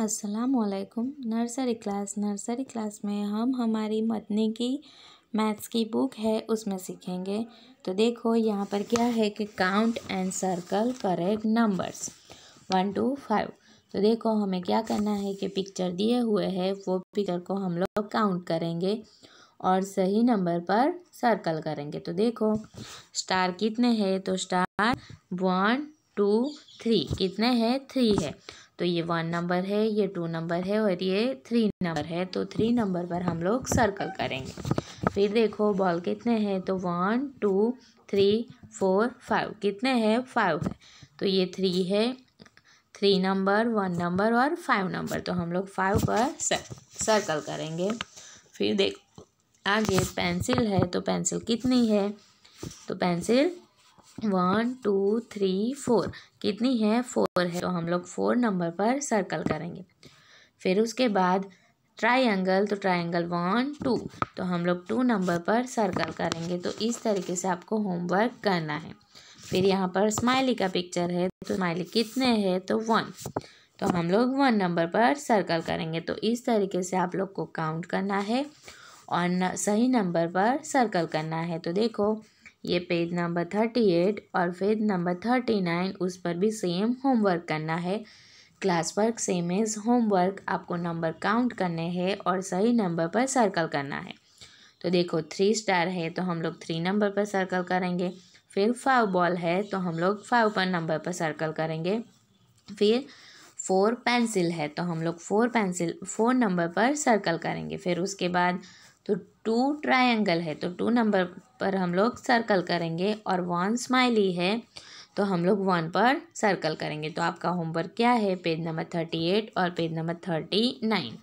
असलकुम nursery class nursery class में हम हमारी मतने की मैथ्स की बुक है उसमें सीखेंगे तो देखो यहाँ पर क्या है कि count and circle correct numbers one two five तो देखो हमें क्या करना है कि पिक्चर दिए हुए है वो पिक्चर को हम लोग काउंट करेंगे और सही नंबर पर सर्कल करेंगे तो देखो स्टार कितने हैं तो स्टार वन टू थ्री कितने हैं थ्री है तो ये वन नंबर है ये टू नंबर है और ये थ्री नंबर है तो थ्री नंबर पर हम लोग सर्कल करेंगे फिर देखो बॉल कितने हैं तो one two three four five कितने हैं फाइव है तो ये थ्री है थ्री नंबर वन नंबर और फाइव नंबर तो हम लोग फाइव पर सर्कल करेंगे फिर देख आगे पेंसिल है तो पेंसिल कितनी है तो pencil one two three four कितनी है फोर है तो हम लोग फोर नंबर पर सर्कल करेंगे फिर उसके बाद ट्राइंगल तो ट्राइंगल वन टू तो हम लोग टू नंबर पर सर्कल करेंगे तो इस तरीके से आपको होमवर्क करना है फिर यहाँ पर स्माइली का पिक्चर है तो स्माइली कितने हैं तो वन तो हम लोग वन नंबर पर सर्कल करेंगे तो इस तरीके से आप लोग को काउंट करना है और न, सही नंबर पर सर्कल करना है तो देखो ये पेज नंबर थर्टी एट और पेज नंबर थर्टी नाइन उस पर भी सेम होमवर्क करना है class work same is homework आपको नंबर काउंट करने हैं और सही नंबर पर सर्कल करना है तो देखो थ्री स्टार है तो हम लोग थ्री नंबर पर सर्कल करेंगे फिर फाइव बॉल है तो हम लोग फाइव पर नंबर पर सर्कल करेंगे फिर फोर पेंसिल है तो हम लोग फोर पेंसिल फोर नंबर पर सर्कल करेंगे फिर उसके बाद तो टू ट्रायंगल है तो टू नंबर पर हम लोग सर्कल करेंगे और वन स्माइली है तो हम लोग वन पर सर्कल करेंगे तो आपका होमवर्क क्या है पेज नंबर थर्टी एट और पेज नंबर थर्टी नाइन